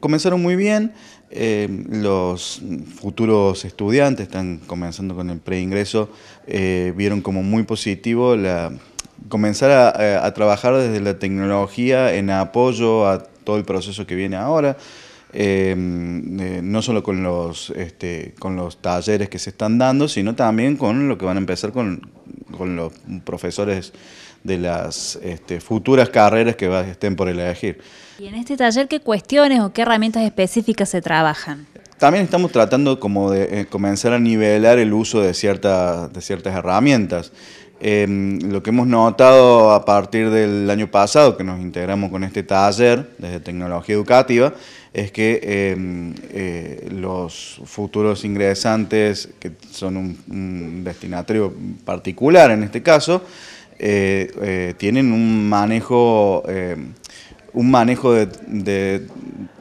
Comenzaron muy bien, eh, los futuros estudiantes están comenzando con el preingreso, eh, vieron como muy positivo comenzar eh, a, trabajar desde la tecnología en apoyo a todo el proceso que viene ahora. no solo con los, este, con los talleres que se están dando, sino también con lo que van a empezar con con los profesores de las este, futuras carreras que estén por elegir. ¿Y en este taller qué cuestiones o qué herramientas específicas se trabajan? También estamos tratando como de eh, comenzar a nivelar el uso de, de ciertas herramientas. Em, lo que hemos notado a partir del año pasado, que nos integramos con este taller desde tecnología educativa, es que em, eh, los futuros ingresantes, que son un, destinatario particular en este caso, eh, eh, tienen un manejo, em, un manejo de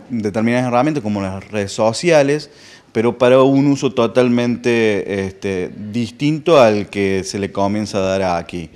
determinadas herramientas como las redes sociales, pero para un uso totalmente este, distinto al que se le comienza a dar aquí.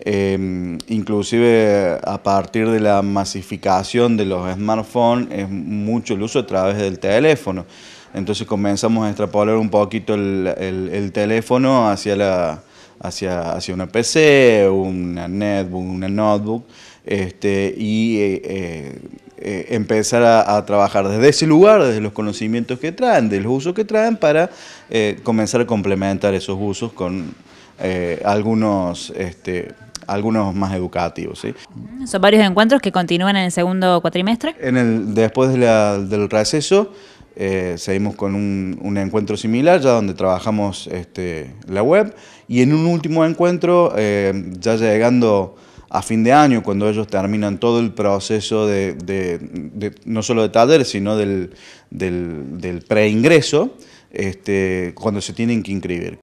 Em, inclusive a partir de la masificación de los smartphones es mucho el uso a través del teléfono. Entonces comenzamos a extrapolar un poquito el, teléfono hacia, la, hacia, hacia una PC, una netbook, una notebook, este, y eh, eh, eh, empezar a, trabajar desde ese lugar, desde los conocimientos que traen, de los usos que traen, para eh, comenzar a complementar esos usos con eh, algunos, este, algunos más educativos. Son varios encuentros que continúan en el segundo cuatrimestre. En el, después del receso seguimos con un, encuentro similar, ya donde trabajamos este, la web, y en un último encuentro, ya llegando a fin de año, cuando ellos terminan todo el proceso de, no solo de taller, sino del, del, del preingreso, este, cuando se tienen que inscribir.